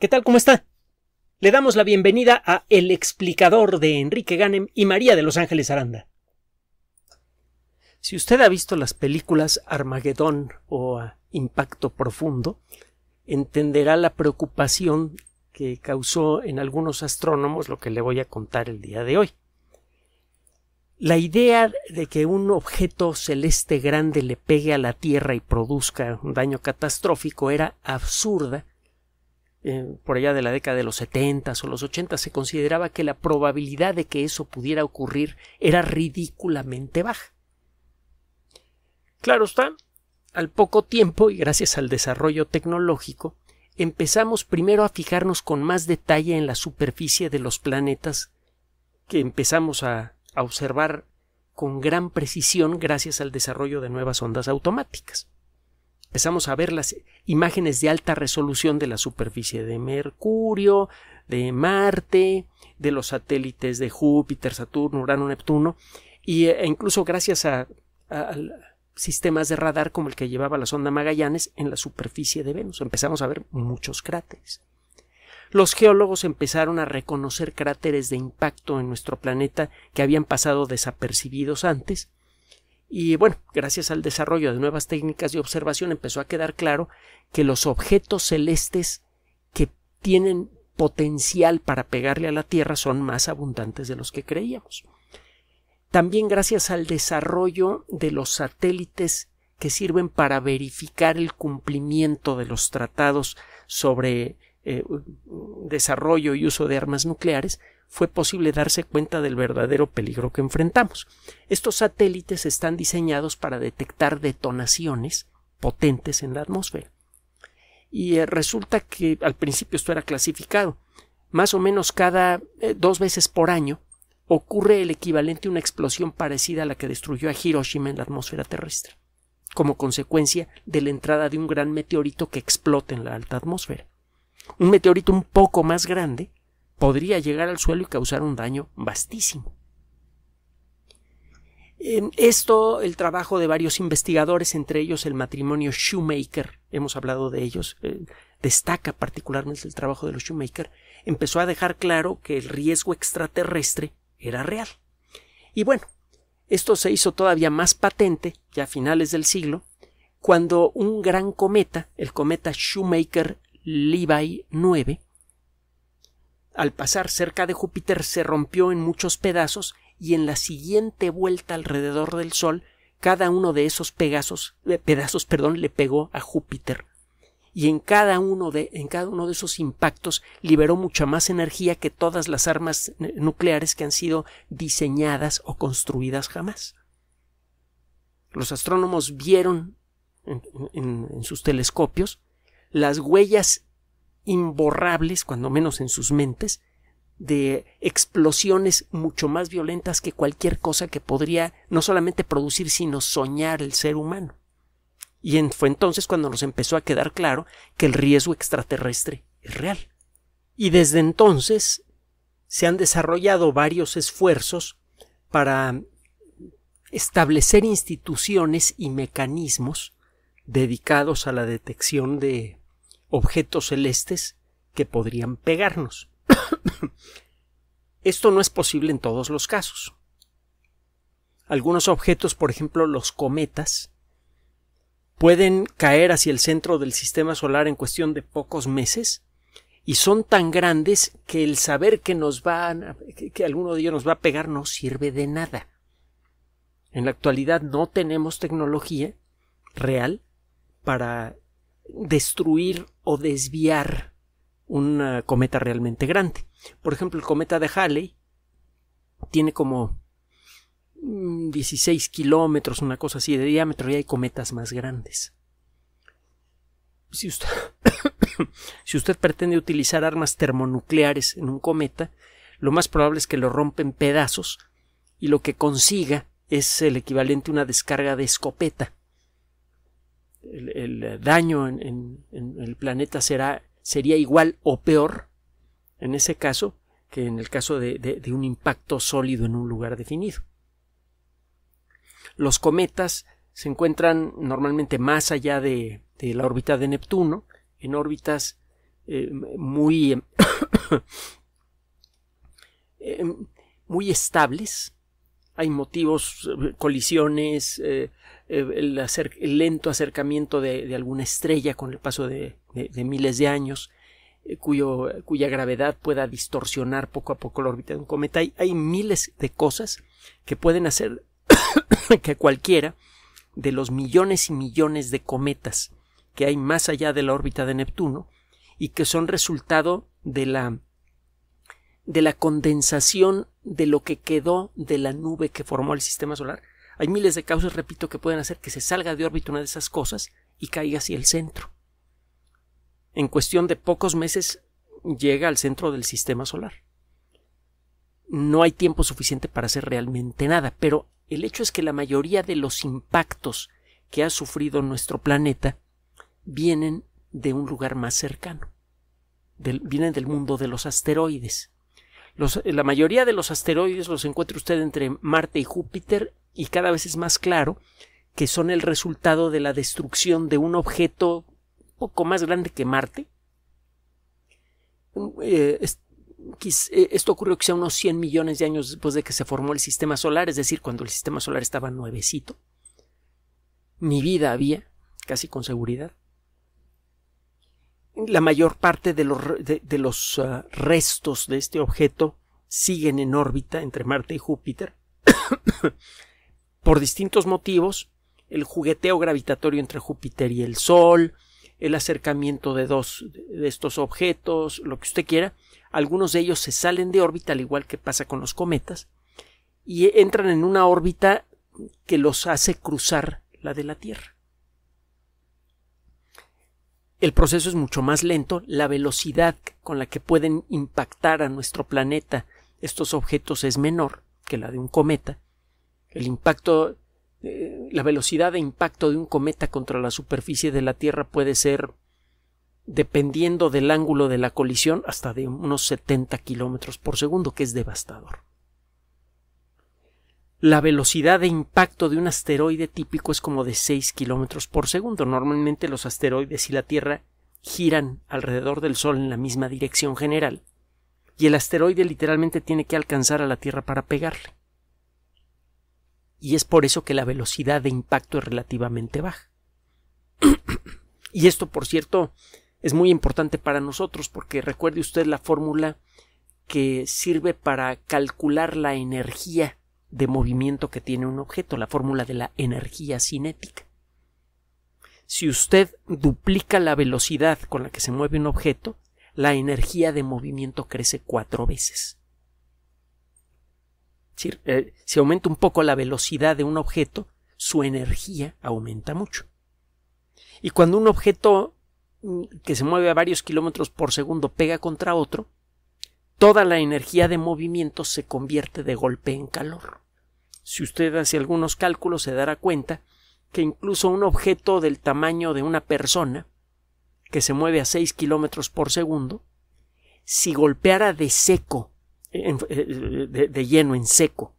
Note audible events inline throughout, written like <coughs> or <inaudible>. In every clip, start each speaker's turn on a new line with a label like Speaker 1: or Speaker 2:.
Speaker 1: ¿Qué tal? ¿Cómo está? Le damos la bienvenida a El explicador de Enrique Ganem y María de Los Ángeles Aranda. Si usted ha visto las películas Armagedón o Impacto Profundo, entenderá la preocupación que causó en algunos astrónomos lo que le voy a contar el día de hoy. La idea de que un objeto celeste grande le pegue a la Tierra y produzca un daño catastrófico era absurda eh, por allá de la década de los 70 o los 80 se consideraba que la probabilidad de que eso pudiera ocurrir era ridículamente baja. Claro está, al poco tiempo y gracias al desarrollo tecnológico, empezamos primero a fijarnos con más detalle en la superficie de los planetas que empezamos a observar con gran precisión gracias al desarrollo de nuevas ondas automáticas empezamos a ver las imágenes de alta resolución de la superficie de Mercurio, de Marte, de los satélites de Júpiter, Saturno, Urano, Neptuno, eh, e incluso gracias a, sistemas de radar como el que llevaba la sonda Magallanes en la superficie de Venus. Empezamos a ver muchos cráteres. Los geólogos empezaron a reconocer cráteres de impacto en nuestro planeta que habían pasado desapercibidos antes y bueno, gracias al desarrollo de nuevas técnicas de observación empezó a quedar claro que los objetos celestes que tienen potencial para pegarle a la Tierra son más abundantes de los que creíamos. También gracias al desarrollo de los satélites que sirven para verificar el cumplimiento de los tratados sobre eh, desarrollo y uso de armas nucleares, fue posible darse cuenta del verdadero peligro que enfrentamos. Estos satélites están diseñados para detectar detonaciones potentes en la atmósfera. Y eh, resulta que al principio esto era clasificado. Más o menos cada eh, dos veces por año ocurre el equivalente a una explosión parecida a la que destruyó a Hiroshima en la atmósfera terrestre, como consecuencia de la entrada de un gran meteorito que explota en la alta atmósfera. Un meteorito un poco más grande podría llegar al suelo y causar un daño vastísimo. En esto, el trabajo de varios investigadores, entre ellos el matrimonio Shoemaker, hemos hablado de ellos, eh, destaca particularmente el trabajo de los Shoemaker, empezó a dejar claro que el riesgo extraterrestre era real. Y bueno, esto se hizo todavía más patente, ya a finales del siglo, cuando un gran cometa, el cometa Shoemaker-Levi 9, al pasar cerca de Júpiter se rompió en muchos pedazos y en la siguiente vuelta alrededor del Sol cada uno de esos eh, pedazos perdón, le pegó a Júpiter y en cada, uno de, en cada uno de esos impactos liberó mucha más energía que todas las armas nucleares que han sido diseñadas o construidas jamás. Los astrónomos vieron en, en sus telescopios las huellas imborrables, cuando menos en sus mentes, de explosiones mucho más violentas que cualquier cosa que podría no solamente producir, sino soñar el ser humano. Y fue entonces cuando nos empezó a quedar claro que el riesgo extraterrestre es real. Y desde entonces se han desarrollado varios esfuerzos para establecer instituciones y mecanismos dedicados a la detección de objetos celestes que podrían pegarnos. <coughs> Esto no es posible en todos los casos. Algunos objetos, por ejemplo los cometas, pueden caer hacia el centro del sistema solar en cuestión de pocos meses y son tan grandes que el saber que nos van que alguno de ellos nos va a pegar no sirve de nada. En la actualidad no tenemos tecnología real para destruir o desviar una cometa realmente grande. Por ejemplo, el cometa de Halley tiene como 16 mm, kilómetros, una cosa así de diámetro, y hay cometas más grandes. Si usted, <coughs> si usted pretende utilizar armas termonucleares en un cometa, lo más probable es que lo rompen pedazos y lo que consiga es el equivalente a una descarga de escopeta el, eh, daño en, el planeta será, sería igual o peor en ese caso que en el caso de, un impacto sólido en un lugar definido. Los cometas se encuentran normalmente más allá de, la órbita de Neptuno, en órbitas eh, muy, <coughs> eh, muy estables. Hay motivos, colisiones, eh, el, lento acercamiento de, alguna estrella con el paso de, miles de años, eh, cuya gravedad pueda distorsionar poco a poco la órbita de un cometa. Hay, hay miles de cosas que pueden hacer <coughs> que cualquiera de los millones y millones de cometas que hay más allá de la órbita de Neptuno y que son resultado de la de la condensación de lo que quedó de la nube que formó el sistema solar hay miles de causas, repito, que pueden hacer que se salga de órbita una de esas cosas y caiga hacia el centro. En cuestión de pocos meses llega al centro del sistema solar. No hay tiempo suficiente para hacer realmente nada, pero el hecho es que la mayoría de los impactos que ha sufrido nuestro planeta vienen de un lugar más cercano, vienen del mundo de los asteroides. Eh, la mayoría de los asteroides los encuentra usted entre Marte y Júpiter y cada vez es más claro que son el resultado de la destrucción de un objeto poco más grande que Marte. Mm, eh, eh, esto ocurrió quizá unos 100 millones de años después de que se formó el sistema solar, es decir, cuando el sistema solar estaba nuevecito. Mi vida había, casi con seguridad la mayor parte de los, ah, restos de este objeto siguen en órbita entre Marte y Júpiter. <coughs> Por distintos motivos, el jugueteo gravitatorio entre Júpiter y el Sol, el acercamiento de dos de estos objetos, lo que usted quiera, algunos de ellos se salen de órbita, al igual que pasa con los cometas, y entran en una órbita que los hace cruzar la de la Tierra el proceso es mucho más lento, la velocidad con la que pueden impactar a nuestro planeta estos objetos es menor que la de un cometa. El impacto, eh, la velocidad de impacto de un cometa contra la superficie de la Tierra puede ser, dependiendo del ángulo de la colisión, hasta de unos 70 kilómetros por segundo, que es devastador la velocidad de impacto de un asteroide típico es como de 6 kilómetros por segundo. Normalmente los asteroides y la Tierra giran alrededor del Sol en la misma dirección general. Y el asteroide literalmente tiene que alcanzar a la Tierra para pegarle. Y es por eso que la velocidad de impacto es relativamente baja. y esto, por cierto, es muy importante para nosotros porque recuerde usted la fórmula que sirve para calcular la energía de movimiento que tiene un objeto, la fórmula de la energía cinética. Si usted duplica la velocidad con la que se mueve un objeto, la energía de movimiento crece cuatro veces. Eh, si aumenta un poco la velocidad de un objeto, su energía aumenta mucho. Y cuando un objeto mm, que se mueve a varios kilómetros por segundo pega contra otro, toda la energía de movimiento se convierte de golpe en calor. Si usted hace algunos cálculos se dará cuenta que incluso un objeto del tamaño de una persona, que se mueve a 6 kilómetros por segundo, si golpeara de seco, eh, de, lleno, en seco,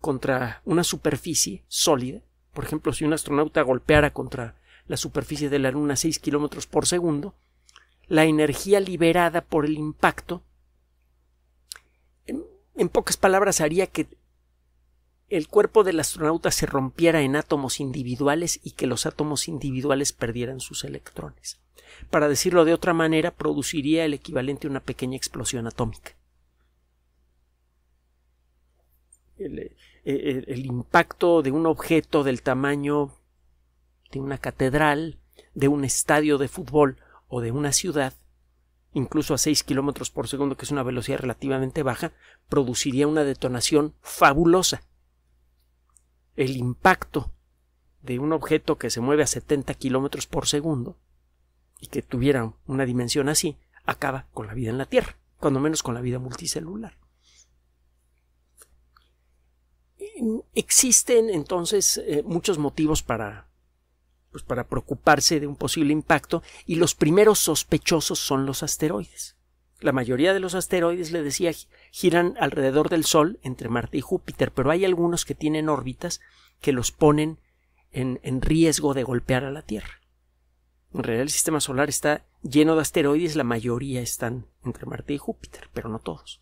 Speaker 1: contra una superficie sólida, por ejemplo, si un astronauta golpeara contra la superficie de la Luna a 6 kilómetros por segundo, la energía liberada por el impacto en pocas palabras haría que el cuerpo del astronauta se rompiera en átomos individuales y que los átomos individuales perdieran sus electrones. Para decirlo de otra manera, produciría el equivalente a una pequeña explosión atómica. El, eh, el, impacto de un objeto del tamaño de una catedral, de un estadio de fútbol o de una ciudad incluso a 6 kilómetros por segundo, que es una velocidad relativamente baja, produciría una detonación fabulosa. El impacto de un objeto que se mueve a 70 kilómetros por segundo y que tuviera una dimensión así, acaba con la vida en la Tierra, cuando menos con la vida multicelular. Existen entonces eh, muchos motivos para pues, para preocuparse de un posible impacto y los primeros sospechosos son los asteroides. La mayoría de los asteroides, le decía, giran alrededor del Sol entre Marte y Júpiter, pero hay algunos que tienen órbitas que los ponen en riesgo de golpear a la Tierra. En realidad el sistema solar está lleno de asteroides, la mayoría están entre Marte y Júpiter, pero no todos.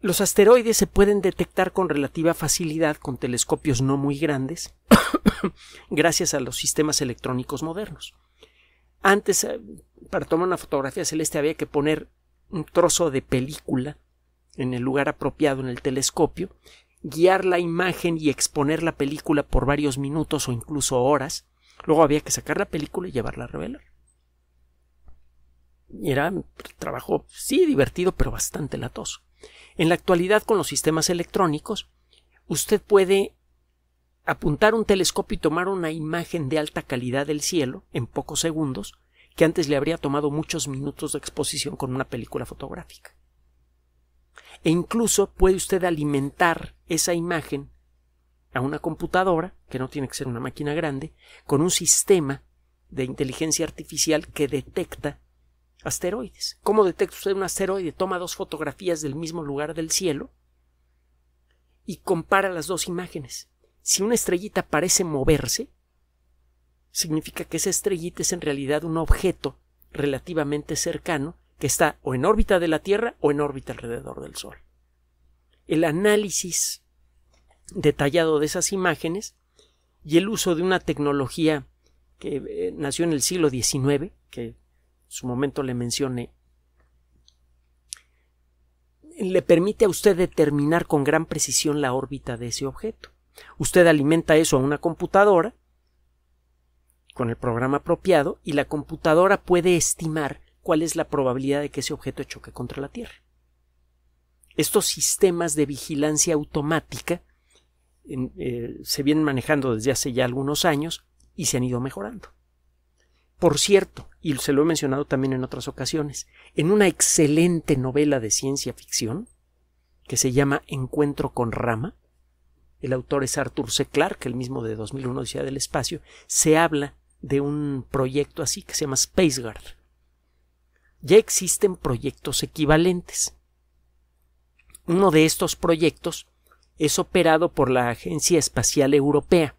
Speaker 1: Los asteroides se pueden detectar con relativa facilidad con telescopios no muy grandes, <coughs> gracias a los sistemas electrónicos modernos. Antes, eh, para tomar una fotografía celeste había que poner un trozo de película en el lugar apropiado en el telescopio, guiar la imagen y exponer la película por varios minutos o incluso horas. Luego había que sacar la película y llevarla a revelar era trabajo, sí, divertido, pero bastante latoso. En la actualidad, con los sistemas electrónicos, usted puede apuntar un telescopio y tomar una imagen de alta calidad del cielo en pocos segundos, que antes le habría tomado muchos minutos de exposición con una película fotográfica. E incluso puede usted alimentar esa imagen a una computadora, que no tiene que ser una máquina grande, con un sistema de inteligencia artificial que detecta asteroides. ¿Cómo detecta usted un asteroide? Toma dos fotografías del mismo lugar del cielo y compara las dos imágenes. Si una estrellita parece moverse, significa que esa estrellita es en realidad un objeto relativamente cercano que está o en órbita de la Tierra o en órbita alrededor del Sol. El análisis detallado de esas imágenes y el uso de una tecnología que eh, nació en el siglo XIX, que su momento le mencioné, le permite a usted determinar con gran precisión la órbita de ese objeto. Usted alimenta eso a una computadora con el programa apropiado y la computadora puede estimar cuál es la probabilidad de que ese objeto choque contra la Tierra. Estos sistemas de vigilancia automática eh, se vienen manejando desde hace ya algunos años y se han ido mejorando. Por cierto, y se lo he mencionado también en otras ocasiones, en una excelente novela de ciencia ficción, que se llama Encuentro con Rama, el autor es Arthur C. Clarke, el mismo de 2001 decía del Espacio, se habla de un proyecto así que se llama SpaceGuard. Ya existen proyectos equivalentes. Uno de estos proyectos es operado por la Agencia Espacial Europea.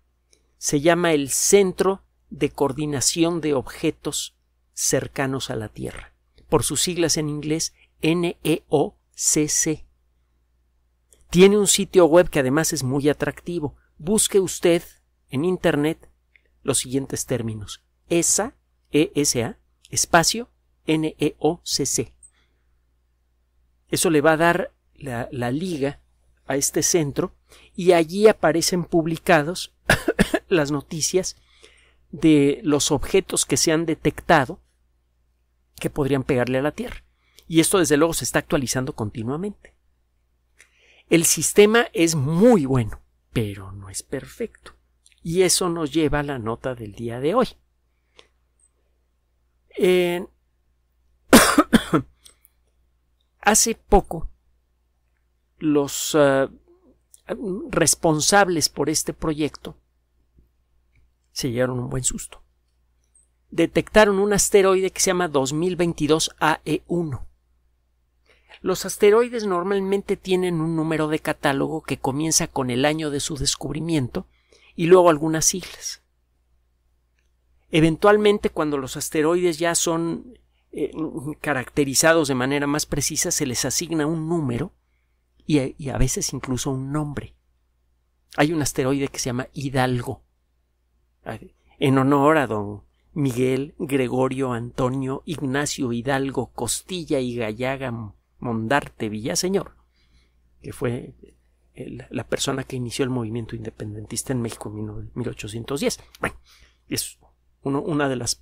Speaker 1: Se llama el Centro de coordinación de objetos cercanos a la Tierra, por sus siglas en inglés NEOCC. Tiene un sitio web que además es muy atractivo. Busque usted en Internet los siguientes términos. ESA, ESA, espacio, NEOCC. Eso le va a dar la, liga a este centro y allí aparecen publicados <coughs> las noticias de los objetos que se han detectado que podrían pegarle a la Tierra. Y esto desde luego se está actualizando continuamente. El sistema es muy bueno, pero no es perfecto. Y eso nos lleva a la nota del día de hoy. <coughs> hace poco, los eh, responsables por este proyecto se llevaron un buen susto. Detectaron un asteroide que se llama 2022 AE1. Los asteroides normalmente tienen un número de catálogo que comienza con el año de su descubrimiento y luego algunas siglas. Eventualmente, cuando los asteroides ya son eh, caracterizados de manera más precisa, se les asigna un número y a veces incluso un nombre. Hay un asteroide que se llama Hidalgo en honor a don Miguel Gregorio Antonio Ignacio Hidalgo Costilla y Gallaga Mondarte Villaseñor, que fue la persona que inició el movimiento independentista en México en 1810. Bueno, es una de las...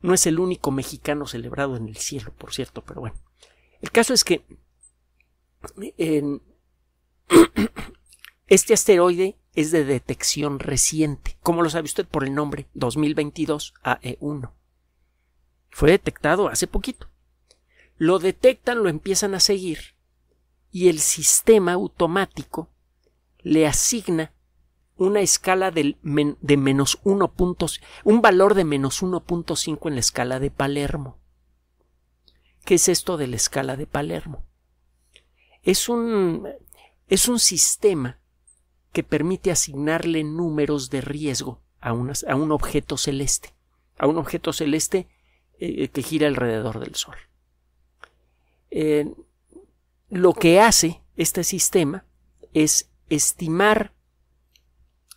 Speaker 1: no es el único mexicano celebrado en el cielo, por cierto, pero bueno. El caso es que <clears throat> este asteroide es de detección reciente. como lo sabe usted por el nombre 2022 AE1? Fue detectado hace poquito. Lo detectan, lo empiezan a seguir y el sistema automático le asigna una escala de menos puntos un valor de menos 1.5 en la escala de Palermo. ¿Qué es esto de la escala de Palermo? Es un, es un sistema que permite asignarle números de riesgo a, a un objeto celeste, a un objeto celeste eh, eh, que gira alrededor del Sol. Eh, lo que hace este sistema es estimar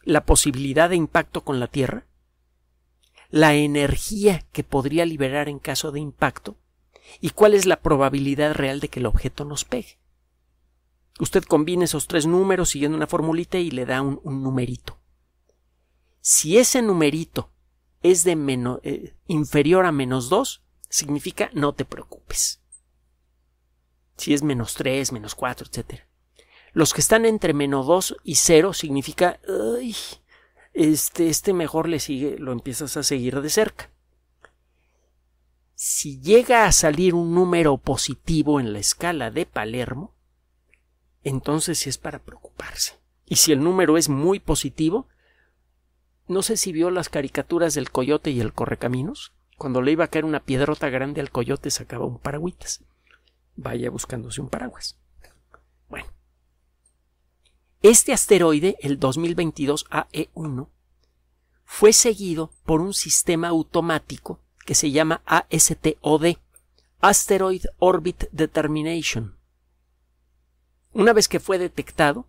Speaker 1: la posibilidad de impacto con la Tierra, la energía que podría liberar en caso de impacto y cuál es la probabilidad real de que el objeto nos pegue. Usted combina esos tres números siguiendo una formulita y le da un, numerito. Si ese numerito es de menos, eh, inferior a menos 2, significa no te preocupes. Si es menos 3, menos 4, etc. Los que están entre menos 2 y 0 significa, este, este mejor le sigue, lo empiezas a seguir de cerca. Si llega a salir un número positivo en la escala de Palermo, entonces si es para preocuparse. Y si el número es muy positivo, no sé si vio las caricaturas del coyote y el correcaminos. Cuando le iba a caer una piedrota grande al coyote sacaba un paragüitas. Vaya buscándose un paraguas. Bueno. Este asteroide, el 2022 AE1, fue seguido por un sistema automático que se llama ASTOD, Asteroid Orbit Determination una vez que fue detectado,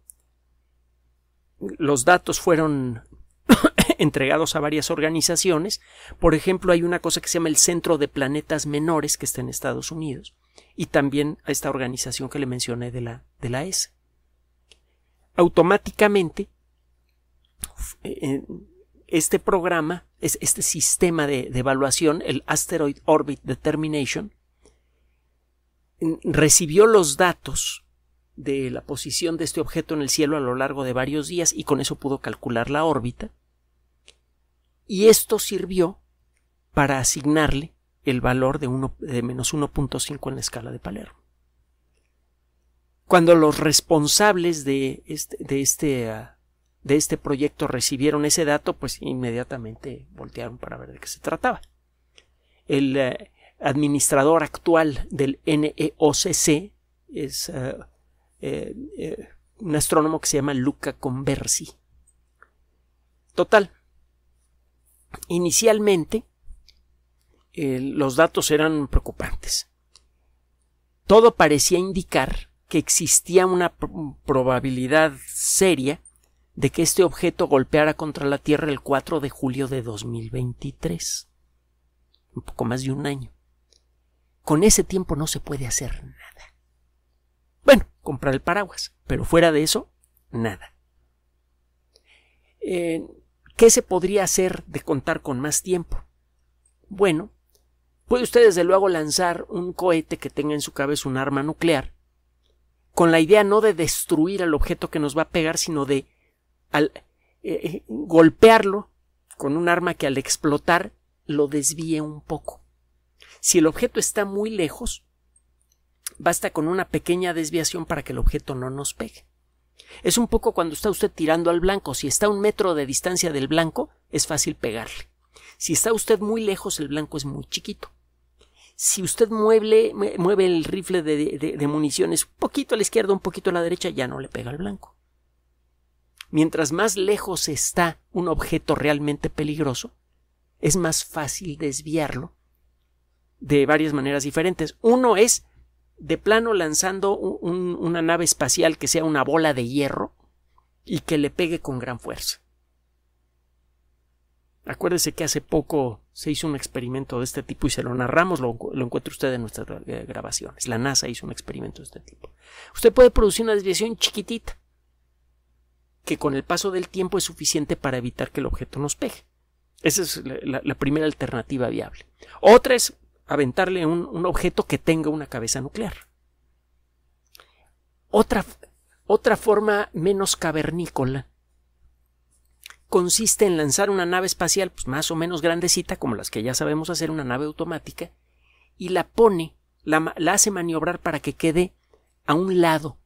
Speaker 1: los datos fueron <coughs> entregados a varias organizaciones. Por ejemplo, hay una cosa que se llama el Centro de Planetas Menores, que está en Estados Unidos, y también a esta organización que le mencioné de la, de la Automáticamente, eh, eh, este programa, este sistema de evaluación, el Asteroid Orbit Determination, mm, recibió los datos de la posición de este objeto en el cielo a lo largo de varios días y con eso pudo calcular la órbita. Y esto sirvió para asignarle el valor de, menos 1.5 en la escala de Palermo. Cuando los responsables de este, de, este, ah, de este proyecto recibieron ese dato, pues inmediatamente voltearon para ver de qué se trataba. El eh, administrador actual del NEOCC es ah, eh, eh, un astrónomo que se llama Luca Conversi. Total, inicialmente eh, los datos eran preocupantes. Todo parecía indicar que existía una probabilidad seria de que este objeto golpeara contra la Tierra el 4 de julio de 2023. Un poco más de un año. Con ese tiempo no se puede hacer nada comprar el paraguas, pero fuera de eso, nada. Eh, ¿Qué se podría hacer de contar con más tiempo? Bueno, puede usted desde luego lanzar un cohete que tenga en su cabeza un arma nuclear, con la idea no de destruir al objeto que nos va a pegar, sino de al, eh, eh, golpearlo con un arma que al explotar lo desvíe un poco. Si el objeto está muy lejos, Basta con una pequeña desviación para que el objeto no nos pegue. Es un poco cuando está usted tirando al blanco. Si está a un metro de distancia del blanco, es fácil pegarle. Si está usted muy lejos, el blanco es muy chiquito. Si usted mueve el rifle de, de, municiones un poquito a la izquierda, un poquito a la derecha, ya no le pega al blanco. Mientras más lejos está un objeto realmente peligroso, es más fácil desviarlo de varias maneras diferentes. Uno es de plano lanzando una nave espacial que sea una bola de hierro y que le pegue con gran fuerza. Acuérdese que hace poco se hizo un experimento de este tipo y se lo narramos, lo, encuentra usted en nuestras eh, grabaciones. La NASA hizo un experimento de este tipo. Usted puede producir una desviación chiquitita, que con el paso del tiempo es suficiente para evitar que el objeto nos pegue. Esa es la primera alternativa viable. Otra es aventarle un, objeto que tenga una cabeza nuclear. Otra, otra forma menos cavernícola consiste en lanzar una nave espacial pues, más o menos grandecita como las que ya sabemos hacer una nave automática y la pone, la, hace maniobrar para que quede a un lado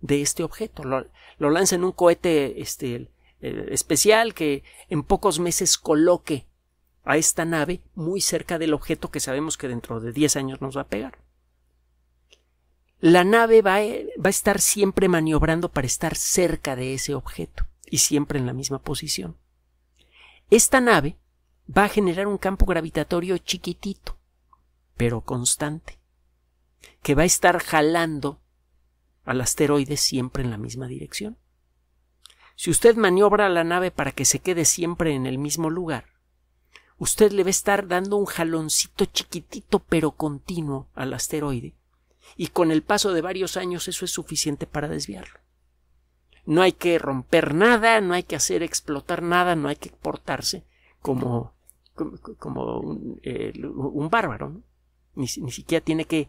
Speaker 1: de este objeto. Lo, lanza en un cohete este, especial que en pocos meses coloque a esta nave muy cerca del objeto que sabemos que dentro de 10 años nos va a pegar. La nave eh, va a, estar siempre maniobrando para estar cerca de ese objeto y siempre en la misma posición. Esta nave va a generar un campo gravitatorio chiquitito, pero constante, que va a estar jalando al asteroide siempre en la misma dirección. Si usted maniobra la nave para que se quede siempre en el mismo lugar, usted le va a estar dando un jaloncito chiquitito pero continuo al asteroide, y con el paso de varios años eso es suficiente para desviarlo. No hay que romper nada, no hay que hacer explotar nada, no hay que portarse como, como, un, bárbaro. Ni, ni, siquiera tiene que,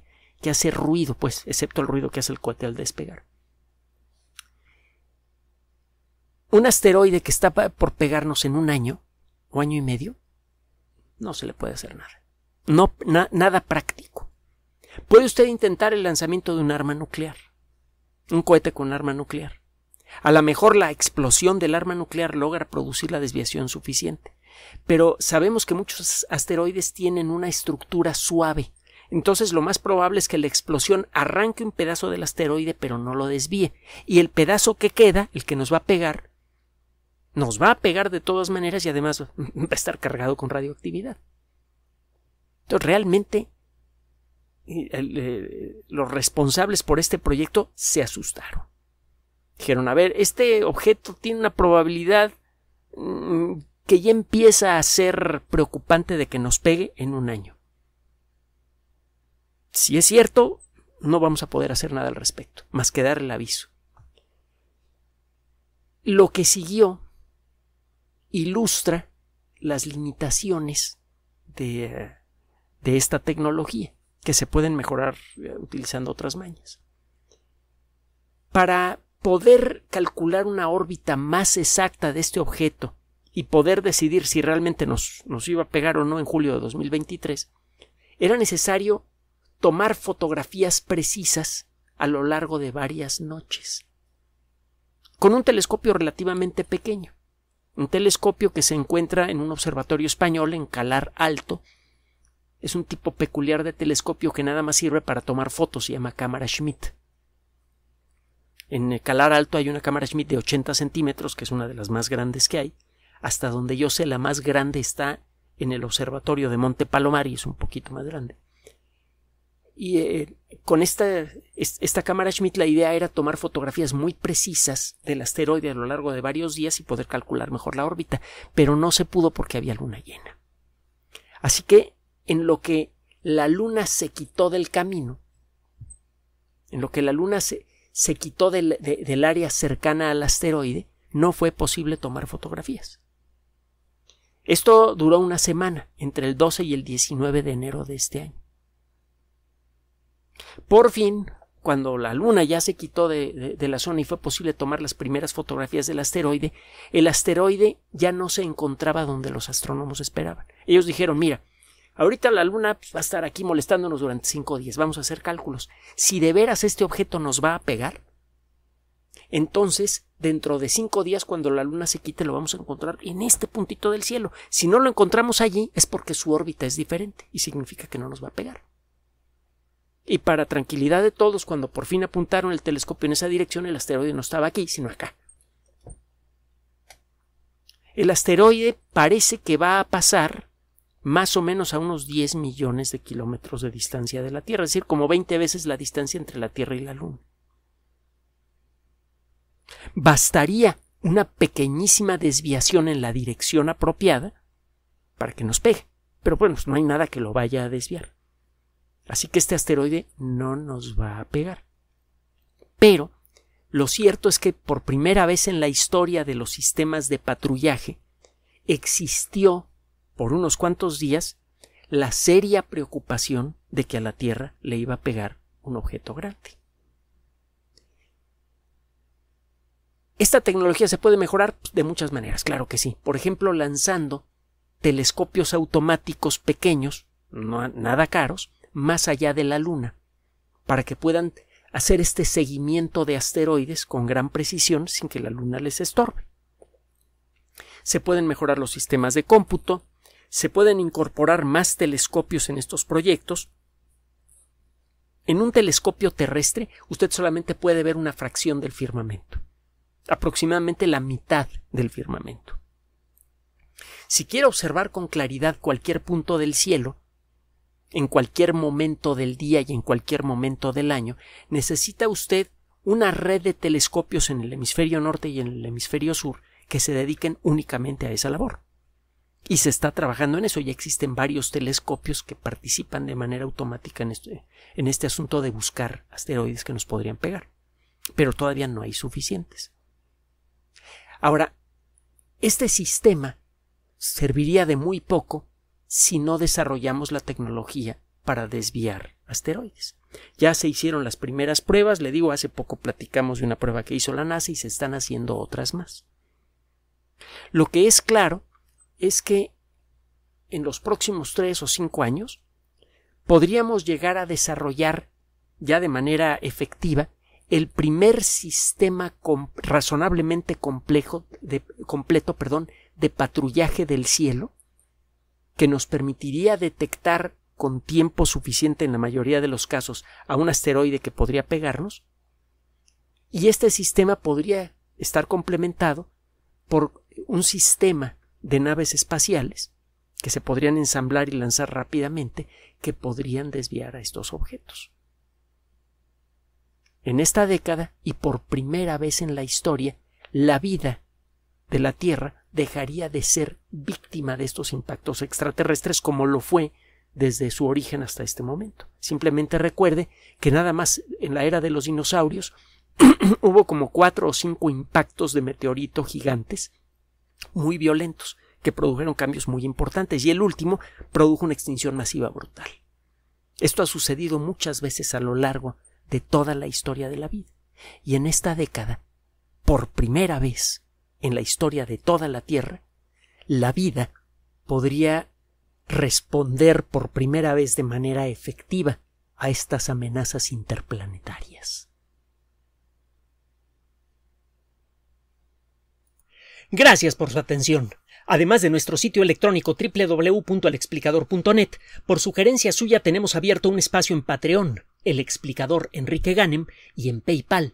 Speaker 1: hacer ruido, pues, excepto el ruido que hace el cohete al despegar. Un asteroide que está por pegarnos en un año o año y medio no se le puede hacer nada. No, nada práctico. Puede usted intentar el lanzamiento de un arma nuclear, un cohete con arma nuclear. A lo mejor la explosión del arma nuclear logra producir la desviación suficiente, pero sabemos que muchos asteroides tienen una estructura suave. Entonces lo más probable es que la explosión arranque un pedazo del asteroide pero no lo desvíe, y el pedazo que queda, el que nos va a pegar, nos va a pegar de todas maneras y además va a estar cargado con radioactividad. Entonces, realmente eh, los responsables por este proyecto se asustaron. Dijeron, a ver, este objeto tiene una probabilidad mm, que ya empieza a ser preocupante de que nos pegue en un año. Si es cierto, no vamos a poder hacer nada al respecto, más que dar el aviso. Lo que siguió ilustra las limitaciones de, esta tecnología, que se pueden mejorar eh, utilizando otras mañas. Para poder calcular una órbita más exacta de este objeto y poder decidir si realmente nos, nos iba a pegar o no en julio de 2023, era necesario tomar fotografías precisas a lo largo de varias noches, con un telescopio relativamente pequeño un telescopio que se encuentra en un observatorio español en Calar Alto. Es un tipo peculiar de telescopio que nada más sirve para tomar fotos, se llama cámara Schmidt. En Calar Alto hay una cámara Schmidt de 80 centímetros, que es una de las más grandes que hay. Hasta donde yo sé, la más grande está en el observatorio de Monte Palomar y es un poquito más grande. Y eh, con esta, esta cámara Schmidt la idea era tomar fotografías muy precisas del asteroide a lo largo de varios días y poder calcular mejor la órbita, pero no se pudo porque había luna llena. Así que en lo que la luna se quitó del camino, en lo que la luna se, se quitó del, del área cercana al asteroide, no fue posible tomar fotografías. Esto duró una semana, entre el 12 y el 19 de enero de este año. Por fin, cuando la Luna ya se quitó de, la zona y fue posible tomar las primeras fotografías del asteroide, el asteroide ya no se encontraba donde los astrónomos esperaban. Ellos dijeron, mira, ahorita la Luna va a estar aquí molestándonos durante cinco días, vamos a hacer cálculos. Si de veras este objeto nos va a pegar, entonces dentro de cinco días cuando la Luna se quite lo vamos a encontrar en este puntito del cielo. Si no lo encontramos allí es porque su órbita es diferente y significa que no nos va a pegar y para tranquilidad de todos, cuando por fin apuntaron el telescopio en esa dirección, el asteroide no estaba aquí, sino acá. El asteroide parece que va a pasar más o menos a unos 10 millones de kilómetros de distancia de la Tierra, es decir, como 20 veces la distancia entre la Tierra y la Luna. Bastaría una pequeñísima desviación en la dirección apropiada para que nos pegue, pero bueno, no hay nada que lo vaya a desviar. Así que este asteroide no nos va a pegar. Pero lo cierto es que por primera vez en la historia de los sistemas de patrullaje existió por unos cuantos días la seria preocupación de que a la Tierra le iba a pegar un objeto grande. Esta tecnología se puede mejorar de muchas maneras, claro que sí. Por ejemplo, lanzando telescopios automáticos pequeños, nada caros, más allá de la Luna, para que puedan hacer este seguimiento de asteroides con gran precisión sin que la Luna les estorbe. Se pueden mejorar los sistemas de cómputo, se pueden incorporar más telescopios en estos proyectos. En un telescopio terrestre usted solamente puede ver una fracción del firmamento, aproximadamente la mitad del firmamento. Si quiere observar con claridad cualquier punto del cielo, en cualquier momento del día y en cualquier momento del año, necesita usted una red de telescopios en el hemisferio norte y en el hemisferio sur que se dediquen únicamente a esa labor. Y se está trabajando en eso, ya existen varios telescopios que participan de manera automática en este, en este asunto de buscar asteroides que nos podrían pegar. Pero todavía no hay suficientes. Ahora, este sistema serviría de muy poco si no desarrollamos la tecnología para desviar asteroides. Ya se hicieron las primeras pruebas, le digo, hace poco platicamos de una prueba que hizo la NASA y se están haciendo otras más. Lo que es claro es que en los próximos tres o cinco años podríamos llegar a desarrollar ya de manera efectiva el primer sistema razonablemente complejo completo perdón, de patrullaje del cielo que nos permitiría detectar con tiempo suficiente en la mayoría de los casos a un asteroide que podría pegarnos, y este sistema podría estar complementado por un sistema de naves espaciales que se podrían ensamblar y lanzar rápidamente que podrían desviar a estos objetos. En esta década y por primera vez en la historia, la vida de la Tierra dejaría de ser víctima de estos impactos extraterrestres como lo fue desde su origen hasta este momento. Simplemente recuerde que nada más en la era de los dinosaurios <clears throat> hubo como cuatro o cinco impactos de meteorito gigantes muy violentos que produjeron cambios muy importantes y el último produjo una extinción masiva brutal. Esto ha sucedido muchas veces a lo largo de toda la historia de la vida y en esta década, por primera vez, en la historia de toda la Tierra, la vida podría responder por primera vez de manera efectiva a estas amenazas interplanetarias. Gracias por su atención. Además de nuestro sitio electrónico www.alexplicador.net, por sugerencia suya tenemos abierto un espacio en Patreon, el explicador Enrique Ganem, y en PayPal,